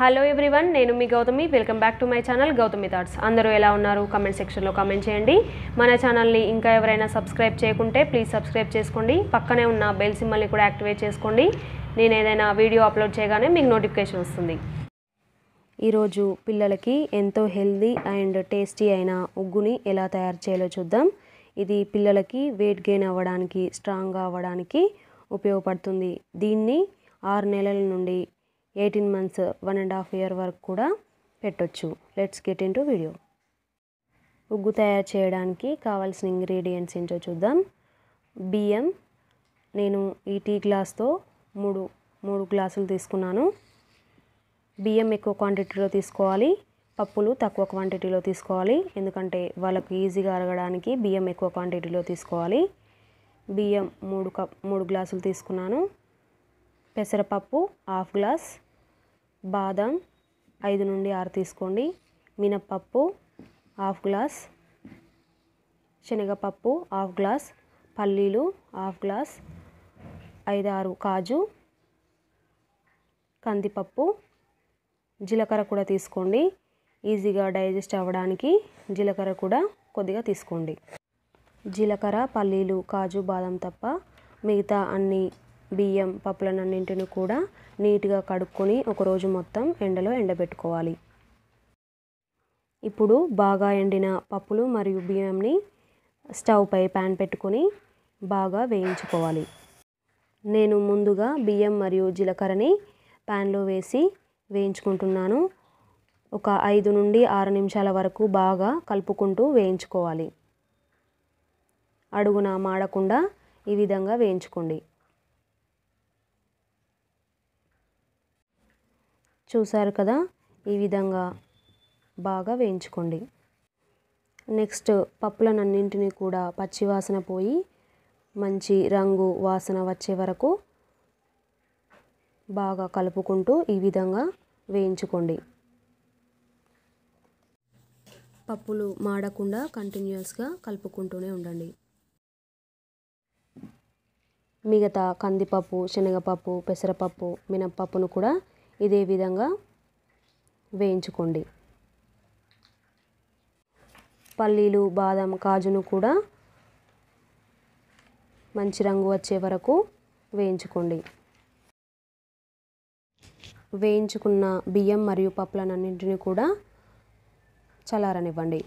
hello everyone నేను మీ Gautami welcome back to my channel Gautami thoughts అందరూ ఎలా ఉన్నారు కమెంట్ సెక్షన్లో కమెంట్ చేయండి మన ఛానల్ని ఇంకా ఎవరైనా సబ్స్క్రైబ్ చేయకుంటే ప్లీజ్ సబ్స్క్రైబ్ చేసుకోండి పక్కనే ఉన్న బెల్ సిమ్మల్ని కూడా యాక్టివేట్ చేసుకోండి నేను ఏదైనా వీడియో అప్లోడ్ చేయగానే మీకు నోటిఫికేషన్ వస్తుంది ఈరోజు పిల్లలకి ఎంతో హెల్దీ అండ్ టేస్టీ అయిన ఉగ్గుని ఎలా తయారు చేయాలో చూద్దాం ఇది పిల్లలకి వెయిట్ గెయిన్ అవ్వడానికి స్ట్రాంగ్గా అవ్వడానికి ఉపయోగపడుతుంది దీన్ని ఆరు నెలల నుండి eighteen months one and half year వరకు కూడా పెట్టొచ్చు let's get into video ఉగ్గు తయారు చేయడానికి కావాల్సిన ఇంగ్రీడియంట్స్ ఏంటో చూద్దాం బియ్యం నేను ఈ టీ గ్లాస్తో మూడు మూడు గ్లాసులు తీసుకున్నాను బియ్యం ఎక్కువ క్వాంటిటీలో తీసుకోవాలి పప్పులు తక్కువ క్వాంటిటీలో తీసుకోవాలి ఎందుకంటే వాళ్ళకు ఈజీగా అరగడానికి బియ్యం ఎక్కువ క్వాంటిటీలో తీసుకోవాలి బియ్యం మూడు కప్ మూడు గ్లాసులు తీసుకున్నాను పెసరపప్పు హాఫ్ గ్లాస్ బాదం ఐదు నుండి ఆరు తీసుకోండి మినప్పప్పు హాఫ్ గ్లాస్ శనగపప్పు హాఫ్ గ్లాస్ పల్లీలు హాఫ్ గ్లాస్ ఐదారు కాజు కందిపప్పు జీలకర్ర కూడా తీసుకోండి ఈజీగా డైజెస్ట్ అవ్వడానికి జీలకర్ర కూడా కొద్దిగా తీసుకోండి జీలకర్ర పల్లీలు కాజు బాదం తప్ప మిగతా అన్ని బియ్యం పప్పులన్నింటిని కూడా నీట్గా కడుక్కొని ఒకరోజు మొత్తం ఎండలో ఎండబెట్టుకోవాలి ఇప్పుడు బాగా ఎండిన పప్పులు మరియు బియ్యంని స్టవ్పై ప్యాన్ పెట్టుకొని బాగా వేయించుకోవాలి నేను ముందుగా బియ్యం మరియు జీలకర్రని ప్యాన్లో వేసి వేయించుకుంటున్నాను ఒక ఐదు నుండి ఆరు నిమిషాల వరకు బాగా కలుపుకుంటూ వేయించుకోవాలి అడుగున మాడకుండా ఈ విధంగా వేయించుకోండి చూసారు కదా ఈ విధంగా బాగా వేయించుకోండి నెక్స్ట్ పప్పులనన్నింటినీ కూడా పచ్చివాసన పోయి మంచి రంగు వాసన వచ్చే వరకు బాగా కలుపుకుంటూ ఈ విధంగా వేయించుకోండి పప్పులు మాడకుండా కంటిన్యూస్గా కలుపుకుంటూనే ఉండండి మిగతా కందిపప్పు శనగపప్పు పెసరపప్పు మినప్పప్పును కూడా ఇదే విధంగా వేయించుకోండి పల్లీలు బాదం కాజును కూడా మంచి రంగు వచ్చే వరకు వేయించుకోండి వేయించుకున్న బియ్యం మరియు పప్పులన్నింటిని కూడా చల్లారనివ్వండి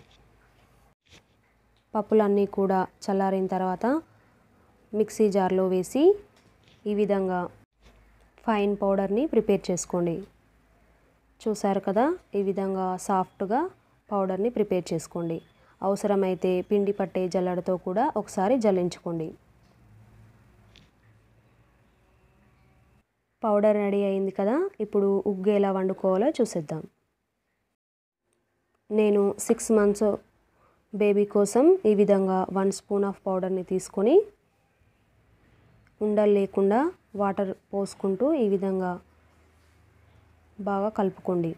పప్పులన్నీ కూడా చల్లారిన తర్వాత మిక్సీ జార్లో వేసి ఈ విధంగా ఫైన్ పౌడర్ని ప్రిపేర్ చేసుకోండి చూసారు కదా ఈ విధంగా సాఫ్ట్గా పౌడర్ని ప్రిపేర్ చేసుకోండి అవసరమైతే పిండి పట్టే జల్లడతో కూడా ఒకసారి జల్లించుకోండి పౌడర్ రెడీ అయింది కదా ఇప్పుడు ఉగ్గు ఎలా వండుకోవాలో చూసేద్దాం నేను సిక్స్ మంత్స్ బేబీ కోసం ఈ విధంగా వన్ స్పూన్ ఆఫ్ పౌడర్ని తీసుకొని ఉండలు లేకుండా వాటర్ పోసుకుంటూ ఈ విధంగా బాగా కలుపుకోండి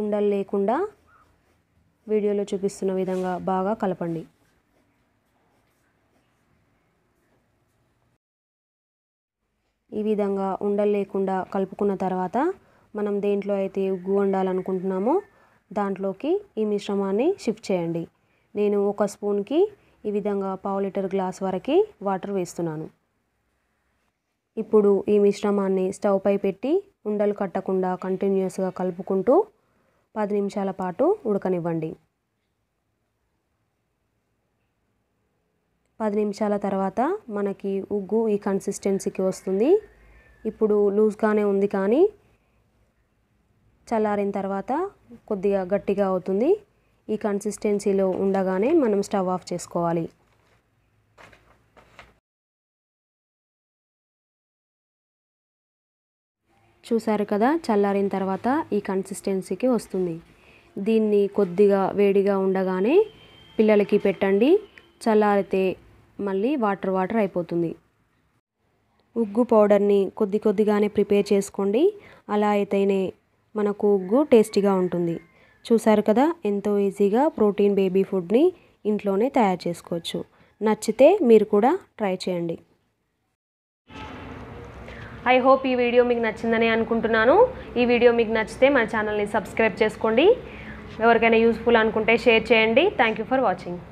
ఉండలు లేకుండా వీడియోలో చూపిస్తున్న విధంగా బాగా కలపండి ఈ విధంగా ఉండలు లేకుండా కలుపుకున్న తర్వాత మనం దేంట్లో అయితే ఉగ్గు వండాలనుకుంటున్నామో దాంట్లోకి ఈ మిశ్రమాన్ని షిఫ్ట్ చేయండి నేను ఒక స్పూన్కి ఈ విధంగా పావు లీటర్ గ్లాస్ వరకు వాటర్ వేస్తున్నాను ఇప్పుడు ఈ మిశ్రమాన్ని స్టవ్పై పెట్టి ఉండలు కట్టకుండా కంటిన్యూస్గా కలుపుకుంటూ పది నిమిషాల పాటు ఉడకనివ్వండి పది నిమిషాల తర్వాత మనకి ఉగ్గు ఈ కన్సిస్టెన్సీకి వస్తుంది ఇప్పుడు లూజ్గానే ఉంది కానీ చల్లారిన తర్వాత కొద్దిగా గట్టిగా అవుతుంది ఈ కన్సిస్టెన్సీలో ఉండగానే మనం స్టవ్ ఆఫ్ చేసుకోవాలి చూసారు కదా చల్లారిన తర్వాత ఈ కన్సిస్టెన్సీకి వస్తుంది దీన్ని కొద్దిగా వేడిగా ఉండగానే పిల్లలకి పెట్టండి చల్లారితే మళ్ళీ వాటర్ వాటర్ అయిపోతుంది ఉగ్గు పౌడర్ని కొద్ది కొద్దిగానే ప్రిపేర్ చేసుకోండి అలా అయితేనే మనకు ఉగ్గు టేస్టీగా ఉంటుంది చూసారు కదా ఎంతో ఈజీగా ప్రోటీన్ బేబీ ఫుడ్ని ఇంట్లోనే తయారు చేసుకోవచ్చు నచ్చితే మీరు కూడా ట్రై చేయండి ఐ హోప్ ఈ వీడియో మీకు నచ్చిందని అనుకుంటున్నాను ఈ వీడియో మీకు నచ్చితే మా ఛానల్ని సబ్స్క్రైబ్ చేసుకోండి ఎవరికైనా యూస్ఫుల్ అనుకుంటే షేర్ చేయండి థ్యాంక్ ఫర్ వాచింగ్